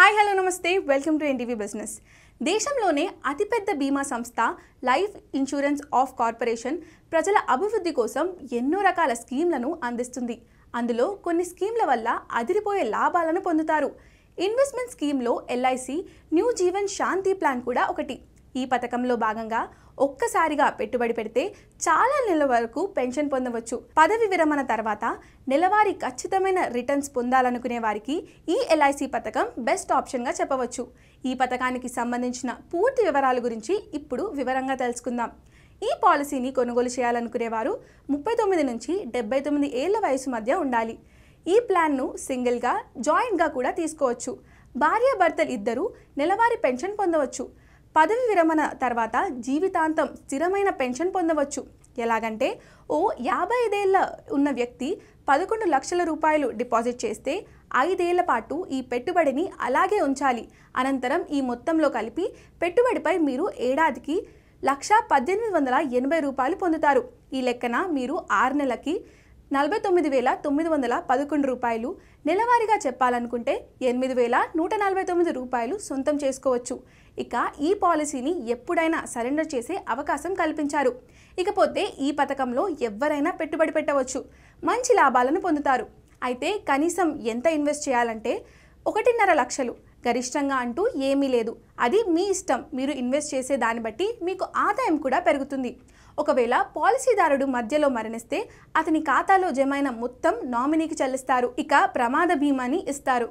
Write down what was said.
hi hello నమస్తే welcome to NTV business దేశంలోనే అతిపెద్ద బీమా సంస్థ లైఫ్ ఇన్సూరెన్స్ ఆఫ్ కార్పొరేషన్ ప్రజల అభివృద్ధి కోసం ఎన్నో రకాల స్కీమ్లను అందిస్తుంది అందులో కొన్ని స్కీమ్ల వల్ల అదిరిపోయే లాభాలను పొందుతారు ఇన్వెస్ట్మెంట్ స్కీమ్లో LIC new Jeevan Shanti plan కూడా ఒకటి ఈ పథకంలో భాగంగా ఒక్కసారిగా పెట్టుబడి పెడితే చాలా నెలల వరకు పెన్షన్ పొందవచ్చు పదవి విరమణ తర్వాత నెలవారీ ఖచ్చితమైన రిటర్న్స్ పొందాలనుకునే వారికి ఈ ఎల్ఐసి పథకం బెస్ట్ ఆప్షన్గా చెప్పవచ్చు ఈ పథకానికి సంబంధించిన పూర్తి వివరాల గురించి ఇప్పుడు వివరంగా తెలుసుకుందాం ఈ పాలసీని కొనుగోలు చేయాలనుకునేవారు ముప్పై తొమ్మిది నుంచి డెబ్బై తొమ్మిది ఏళ్ల వయసు మధ్య ఉండాలి ఈ ప్లాన్ను సింగిల్గా జాయింట్గా కూడా తీసుకోవచ్చు భార్యాభర్తలు ఇద్దరూ నెలవారీ పెన్షన్ పొందవచ్చు పదవి విరమణ తర్వాత జీవితాంతం స్థిరమైన పెన్షన్ పొందవచ్చు ఎలాగంటే ఓ యాభై ఐదేళ్ళ ఉన్న వ్యక్తి పదకొండు లక్షల రూపాయలు డిపాజిట్ చేస్తే ఐదేళ్ల పాటు ఈ పెట్టుబడిని అలాగే ఉంచాలి అనంతరం ఈ మొత్తంలో కలిపి పెట్టుబడిపై మీరు ఏడాదికి లక్ష పద్దెనిమిది వందల ఎనభై రూపాయలు పొందుతారు ఈ లెక్కన మీరు ఆరు నెలలకి నలభై తొమ్మిది వేల తొమ్మిది వందల పదకొండు రూపాయలు నెలవారీగా చెప్పాలనుకుంటే ఎనిమిది వేల నూట నలభై తొమ్మిది రూపాయలు సొంతం చేసుకోవచ్చు ఇక ఈ పాలసీని ఎప్పుడైనా సరెండర్ చేసే అవకాశం కల్పించారు ఇకపోతే ఈ పథకంలో ఎవరైనా పెట్టుబడి పెట్టవచ్చు మంచి లాభాలను పొందుతారు అయితే కనీసం ఎంత ఇన్వెస్ట్ చేయాలంటే ఒకటిన్నర లక్షలు గరిష్టంగా అంటూ ఏమీ లేదు అది మీ ఇష్టం మీరు ఇన్వెస్ట్ చేసే దాన్ని బట్టి మీకు ఆదాయం కూడా పెరుగుతుంది ఒకవేళ పాలసీదారుడు మధ్యలో మరణిస్తే అతని ఖాతాలో జమైన మొత్తం నామినీకి చెల్లిస్తారు ఇక ప్రమాద బీమాని ఇస్తారు